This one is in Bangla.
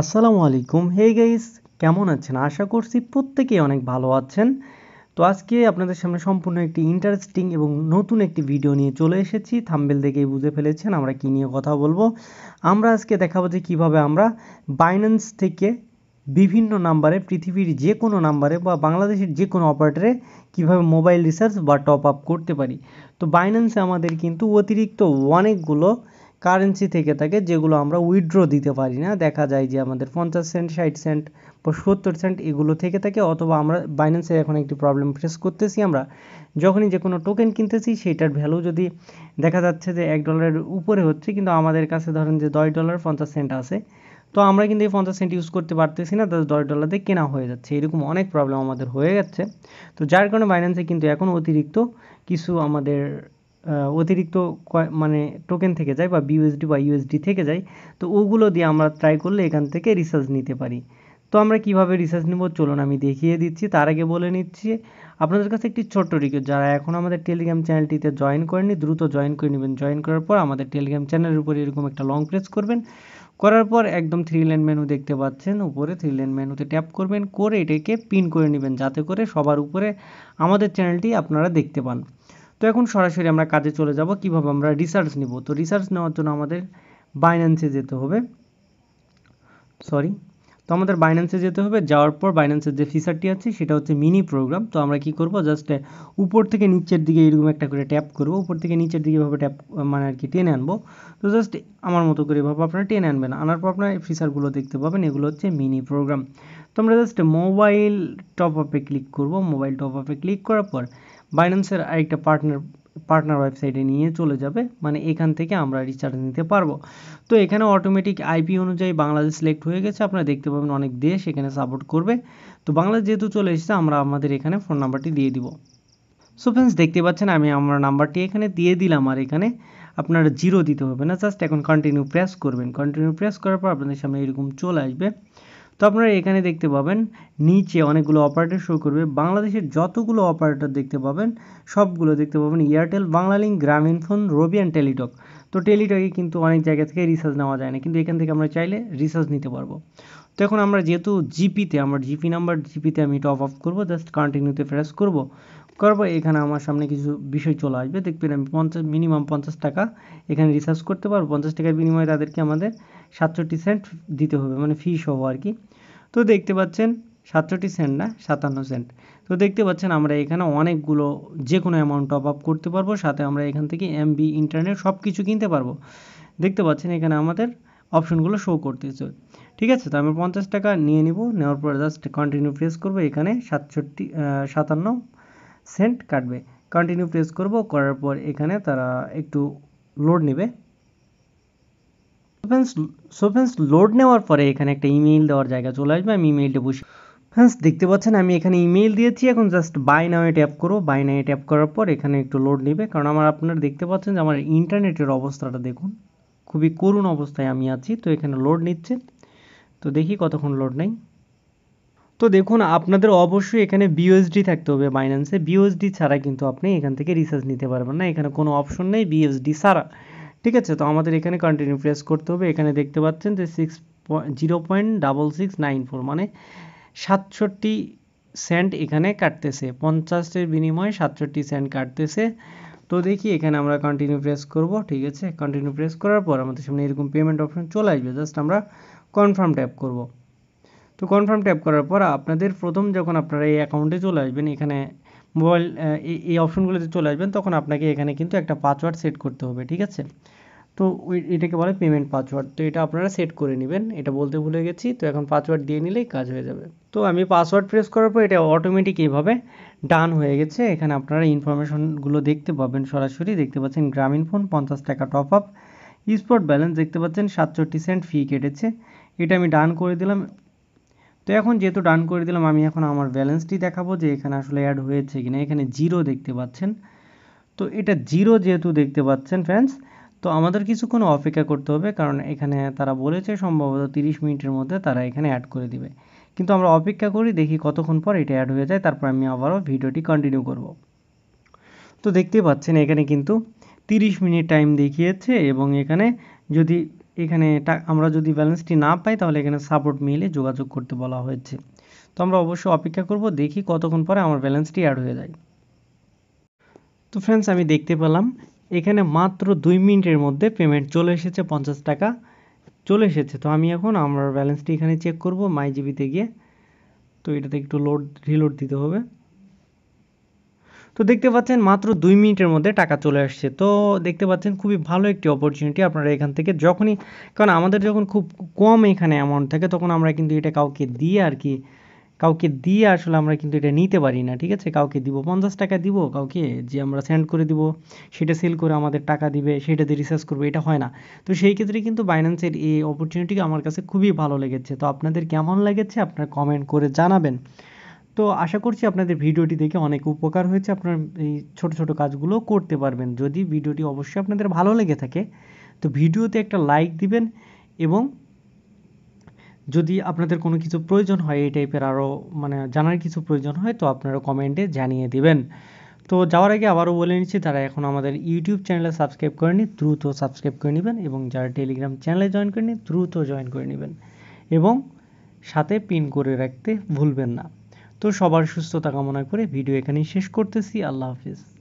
আসসালামু আলাইকুম হে গাইস কেমন আছেন আশা করছি প্রত্যেকেই অনেক ভালো আছেন তো আজকে আপনাদের সামনে সম্পূর্ণ একটি ইন্টারেস্টিং এবং নতুন একটি ভিডিও নিয়ে চলে এসেছি থাম্বেল দেখেই বুঝে ফেলেছেন আমরা কী নিয়ে কথা বলবো আমরা আজকে দেখাবো যে কীভাবে আমরা বাইন্যান্স থেকে বিভিন্ন নাম্বারে পৃথিবীর যে কোনো নাম্বারে বা বাংলাদেশের যে কোনো অপারেটারে কিভাবে মোবাইল রিচার্জ বা টপ আপ করতে পারি তো বাইন্যান্সে আমাদের কিন্তু অতিরিক্ত অনেকগুলো কারেন্সি থেকে থাকে যেগুলো আমরা উইড্রো দিতে পারি না দেখা যায় যে আমাদের পঞ্চাশ সেন্ট ষাট সেন্ট বা সত্তর সেন্ট এগুলো থেকে থাকে অথবা আমরা বাইন্যান্সে এখন একটি প্রবলেম ফেস করতেছি আমরা যখনই যে কোনো টোকেন কিনতেছি সেটার ভ্যালু যদি দেখা যাচ্ছে যে এক ডলারের উপরে হচ্ছে কিন্তু আমাদের কাছে ধরেন যে দশ ডলার পঞ্চাশ সেন্ট আছে তো আমরা কিন্তু এই পঞ্চাশ সেন্ট ইউজ করতে পারতেছি না তাদের দশ ডলারতে কেনা হয়ে যাচ্ছে এরকম অনেক প্রবলেম আমাদের হয়ে যাচ্ছে তো যার কারণে বাইন্যান্সে কিন্তু এখন অতিরিক্ত কিছু আমাদের অতিরিক্ত মানে টোকেন থেকে যায় বা বিউএসডি বা ইউএসডি থেকে যায় তো ওগুলো দিয়ে আমরা ট্রাই করলে এখান থেকে রিসার্চ নিতে পারি তো আমরা কিভাবে রিসার্চ নেব চলুন আমি দেখিয়ে দিচ্ছি তার আগে বলে নিচ্ছি আপনাদের কাছে একটি ছোট্ট রিকোয়েস্ট যারা এখন আমাদের টেলিগ্রাম চ্যানেলটিতে জয়েন করেননি দ্রুত জয়েন করে নেবেন জয়েন করার পর আমাদের টেলিগ্রাম চ্যানেলের উপর এরকম একটা লং প্রেস করবেন করার পর একদম থ্রি লেন মেনু দেখতে পাচ্ছেন উপরে থ্রি লেন মেনুতে ট্যাপ করবেন করে এটাকে পিন করে নেবেন যাতে করে সবার উপরে আমাদের চ্যানেলটি আপনারা দেখতে পান তো এখন সরাসরি আমরা কাজে চলে যাব কিভাবে আমরা রিসার্চ নিব তো রিসার্চ নেওয়ার জন্য আমাদের বাইন্যান্সে যেতে হবে সরি তো আমাদের বাইন্যান্সে যেতে হবে যাওয়ার পর বাইন্যান্সের যে ফিচারটি আছে সেটা হচ্ছে মিনি প্রোগ্রাম তো আমরা কি করব জাস্ট উপর থেকে নিচের দিকে এরকম একটা করে ট্যাপ করব উপর থেকে নিচের দিকে এভাবে ট্যাপ মানে আর কি টেনে আনবো তো জাস্ট আমার মতো করে এভাবে আপনারা টেনে আনবেন আনার পর আপনার ফিচারগুলো দেখতে পাবেন এগুলো হচ্ছে মিনি প্রোগ্রাম তো আমরা জাস্ট মোবাইল টপ আপে ক্লিক করব মোবাইল টপ আপে ক্লিক করার পর বাইন্যান্সের আরেকটা পার্টনার পার্টনার ওয়েবসাইটে নিয়ে চলে যাবে মানে এখান থেকে আমরা রিচার্জ নিতে পারবো তো এখানে অটোমেটিক আইপি অনুযায়ী বাংলাদেশ সিলেক্ট হয়ে গেছে আপনারা দেখতে পাবেন অনেক দেশ এখানে সাপোর্ট করবে তো বাংলাদেশ যেহেতু চলে এসেছে আমরা আমাদের এখানে ফোন নাম্বারটি দিয়ে দিব সো ফ্রেন্ডস দেখতে পাচ্ছেন আমি আমার নাম্বারটি এখানে দিয়ে দিলাম আর এখানে আপনার জিরো দিতে হবে না জাস্ট এখন কন্টিনিউ প্রেস করবেন কন্টিনিউ প্রেস করার পর আপনাদের সামনে এরকম চলে আসবে তো আপনারা এখানে দেখতে পাবেন নিচে অনেকগুলো অপারেটর শো করবে বাংলাদেশের যতগুলো অপারেটর দেখতে পাবেন সবগুলো দেখতে পাবেন এয়ারটেল বাংলালিং গ্রামীণফোন অ্যান্ড টেলিটক তো টেলিটকে কিন্তু অনেক জায়গা থেকে রিচার্জ নেওয়া যায় না কিন্তু এখান থেকে আমরা চাইলে রিচার্জ নিতে পারবো তো এখন আমরা যেহেতু জিপিতে আমার জিপি নাম্বার জিপিতে আমি টপ অফ করবো জাস্ট কন্টিনিউতে ফ্রেস করব করবো এখানে আমার সামনে কিছু বিষয় চলে আসবে দেখবেন আমি পঞ্চাশ মিনিমাম পঞ্চাশ টাকা এখানে রিসার্চ করতে পারবো পঞ্চাশ টাকার বিনিময়ে তাদেরকে আমাদের সাতষট্টি সেন্ট দিতে হবে মানে ফি সহ আর কি তো দেখতে পাচ্ছেন সাতষট্টি সেন্ট না সাতান্ন সেন্ট তো দেখতে পাচ্ছেন আমরা এখানে অনেকগুলো যে কোনো অ্যামাউন্ট টপ আপ করতে পারবো সাথে আমরা এখান থেকে এমবি ইন্টারনেট সব কিছু কিনতে পারবো দেখতে পাচ্ছেন এখানে আমাদের অপশনগুলো শো করতেছে ঠিক আছে তো আমি পঞ্চাশ টাকা নিয়ে নিব নেওয়ার পরে জাস্ট কন্টিনিউ প্রেস করবো এখানে সাতষট্টি সাতান্ন সেন্ট কাটবে কন্টিনিউ প্রেস করব করার পর এখানে তারা একটু লোড নেবে ফ্রেন্স সো ফ্রেন্স লোড নেওয়ার পরে এখানে একটা ইমেইল দেওয়ার জায়গা চলে আসবে আমি ইমেইলটা বসে ফ্রেন্স দেখতে পাচ্ছেন আমি এখানে ইমেইল দিয়েছি এখন জাস্ট বাই নাও ট্যাপ করবো বাই নাও ট্যাপ করার পর এখানে একটু লোড নেবে কারণ আমার আপনারা দেখতে পাচ্ছেন যে আমার ইন্টারনেটের অবস্থাটা দেখুন খুবই করুণ অবস্থায় আমি আছি তো এখানে লোড নিচ্ছে তো দেখি কতক্ষণ লোড নেই তো দেখুন আপনাদের অবশ্যই এখানে বিউএসডি থাকতে হবে বাইন্যান্সে বিউএসডি ছাড়া কিন্তু আপনি এখান থেকে রিসার্চ নিতে পারবেন না এখানে কোনো অপশন নেই বিএসডি ছাড়া ঠিক আছে তো আমাদের এখানে কন্টিনিউ প্রেস করতে হবে এখানে দেখতে পাচ্ছেন যে six zero point double six nine four মানে সাতষট্টি সেন্ট এখানে কাটতেছে পঞ্চাশের বিনিময়ে সাতষট্টি সেন্ট কাটতেছে তো দেখি এখানে আমরা কন্টিনিউ প্রেস করব ঠিক আছে কন্টিনিউ প্রেস করার পর আমাদের সামনে এরকম পেমেন্ট অপশন চলে আসবে জাস্ট আমরা কনফার্ম ট্যাপ করব তো কনফার্ম ট্যাপ করার পর আপনাদের প্রথম যখন আপনারা এই অ্যাকাউন্টে চলে আসবেন এখানে মোবাইল এই অপশনগুলোতে চলে আসবেন তখন আপনাকে এখানে কিন্তু একটা পাসওয়ার্ড সেট করতে হবে ঠিক আছে তো ওই এটাকে বলে পেমেন্ট পাসওয়ার্ড তো এটা আপনারা সেট করে নেবেন এটা বলতে ভুলে গেছি তো এখন পাসওয়ার্ড দিয়ে নিলেই কাজ হয়ে যাবে তো আমি পাসওয়ার্ড প্রেস করার পর এটা অটোমেটিক এভাবে ডান হয়ে গেছে এখানে আপনারা ইনফরমেশনগুলো দেখতে পাবেন সরাসরি দেখতে পাচ্ছেন গ্রামীণ ফোন পঞ্চাশ টাকা টপ আপ স্পট ব্যালেন্স দেখতে পাচ্ছেন সাতষট্টি সেন্ট ফি কেটেছে এটা আমি ডান করে দিলাম তো এখন যেহেতু ডান করে দিলাম আমি এখন আমার ব্যালেন্সটি দেখাবো যে এখানে আসলে অ্যাড হয়েছে কিনা এখানে জিরো দেখতে পাচ্ছেন তো এটা জিরো যেহেতু দেখতে পাচ্ছেন ফ্রেন্ডস তো আমাদের কিছুক্ষণ অপেক্ষা করতে হবে কারণ এখানে তারা বলেছে সম্ভবত তিরিশ মিনিটের মধ্যে তারা এখানে অ্যাড করে দিবে কিন্তু আমরা অপেক্ষা করি দেখি কতক্ষণ পর এটা অ্যাড হয়ে যায় তারপর আমি আবারও ভিডিওটি কন্টিনিউ করব তো দেখতে পাচ্ছেন এখানে কিন্তু 30 মিনিট টাইম দেখিয়েছে এবং এখানে যদি এখানে আমরা যদি ব্যালেন্সটি না পাই তাহলে এখানে সাপোর্ট মেলে যোগাযোগ করতে বলা হয়েছে তো আমরা অবশ্যই অপেক্ষা করব দেখি কতক্ষণ পরে আমার ব্যালেন্সটি অ্যাড হয়ে যায় তো ফ্রেন্ডস আমি দেখতে পেলাম এখানে মাত্র দুই মিনিটের মধ্যে পেমেন্ট চলে এসেছে পঞ্চাশ টাকা চলে এসেছে তো আমি এখন আমার ব্যালেন্সটি এখানে চেক করব মাই জিবিতে গিয়ে তো এটাতে একটু লোড রিলোড দিতে হবে তো দেখতে পাচ্ছেন মাত্র দুই মিনিটের মধ্যে টাকা চলে আসছে তো দেখতে পাচ্ছেন খুবই ভালো একটি অপরচুনিটি আপনারা এখান থেকে যখনই কারণ আমাদের যখন খুব কম এখানে অ্যামাউন্ট থাকে তখন আমরা কিন্তু এটা কাউকে দিয়ে আর কি কাউকে দিয়ে আসলে আমরা কিন্তু এটা নিতে পারি না ঠিক আছে কাউকে দিব পঞ্চাশ টাকা দিব কাউকে যে আমরা সেন্ড করে দিব সেটা সেল করে আমাদের টাকা দিবে সেটা দিয়ে রিসার্চ করবে এটা হয় না তো সেই ক্ষেত্রে কিন্তু বাইন্যান্সের এই অপরচুনিটি আমার কাছে খুবই ভালো লেগেছে তো আপনাদের কেমন লেগেছে আপনারা কমেন্ট করে জানাবেন তো আশা করছি আপনাদের ভিডিওটি দেখে অনেক উপকার হয়েছে আপনার এই ছোট ছোট কাজগুলো করতে পারবেন যদি ভিডিওটি অবশ্যই আপনাদের ভালো লেগে থাকে তো ভিডিওতে একটা লাইক দিবেন এবং যদি আপনাদের কোনো কিছু প্রয়োজন হয় এই টাইপের আরও মানে জানার কিছু প্রয়োজন হয় তো আপনারা কমেন্টে জানিয়ে দিবেন তো যাওয়ার আগে আবারও বলে নিচ্ছি তারা এখন আমাদের ইউটিউব চ্যানেলে সাবস্ক্রাইব করেনি দ্রুত সাবস্ক্রাইব করে নেবেন এবং যারা টেলিগ্রাম চ্যানেলে জয়েন করেনি দ্রুত জয়েন করে নেবেন এবং সাথে পিন করে রাখতে ভুলবেন না তো সবার সুস্থতা কামনা করে ভিডিও এখানেই শেষ করতেছি আল্লাহ হাফিজ